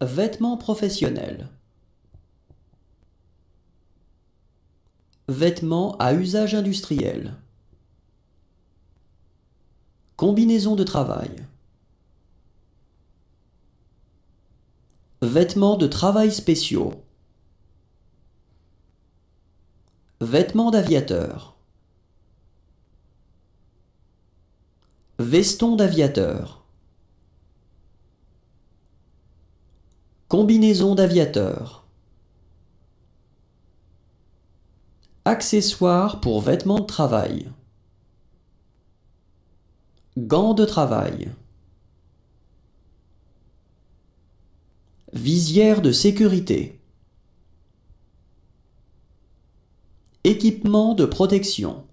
Vêtements professionnels. Vêtements à usage industriel. Combinaison de travail. Vêtements de travail spéciaux. Vêtements d'aviateur. Veston d'aviateur. Combinaison d'aviateurs. Accessoires pour vêtements de travail. Gants de travail. Visière de sécurité. Équipement de protection.